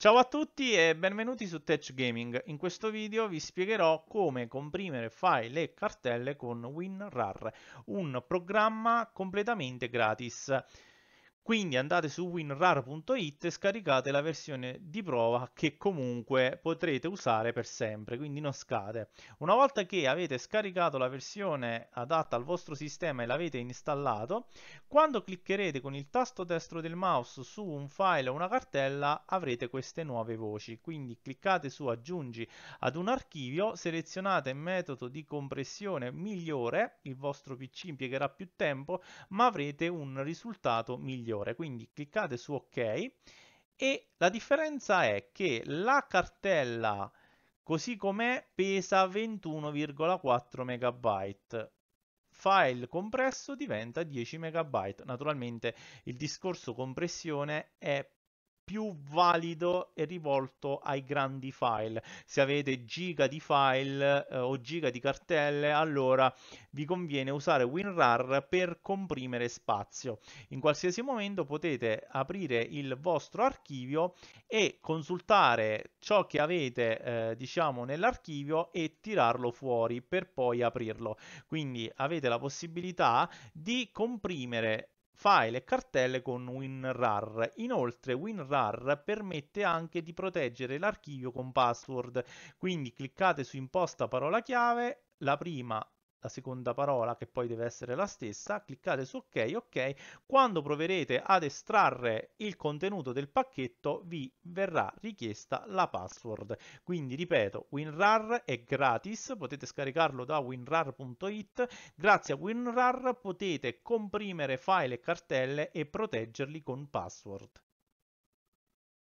Ciao a tutti e benvenuti su Touch Gaming. In questo video vi spiegherò come comprimere file e cartelle con WinRAR, un programma completamente gratis. Quindi andate su winrar.it e scaricate la versione di prova che comunque potrete usare per sempre, quindi non scade. Una volta che avete scaricato la versione adatta al vostro sistema e l'avete installato, quando cliccherete con il tasto destro del mouse su un file o una cartella avrete queste nuove voci. Quindi cliccate su aggiungi ad un archivio, selezionate metodo di compressione migliore, il vostro PC impiegherà più tempo, ma avrete un risultato migliore superiore, quindi cliccate su ok e la differenza è che la cartella così com'è pesa 21,4 MB file compresso diventa 10 MB. Naturalmente il discorso compressione è più valido e rivolto ai grandi file. Se avete giga di file eh, o giga di cartelle, allora vi conviene usare WinRAR per comprimere spazio. In qualsiasi momento potete aprire il vostro archivio e consultare ciò che avete eh, diciamo nell'archivio e tirarlo fuori per poi aprirlo. Quindi avete la possibilità di comprimere file e cartelle con WinRAR. Inoltre WinRAR permette anche di proteggere l'archivio con password, quindi cliccate su imposta parola chiave, la prima la seconda parola che poi deve essere la stessa, cliccate su ok, ok, quando proverete ad estrarre il contenuto del pacchetto vi verrà richiesta la password, quindi ripeto WinRAR è gratis, potete scaricarlo da winrar.it, grazie a WinRAR potete comprimere file e cartelle e proteggerli con password.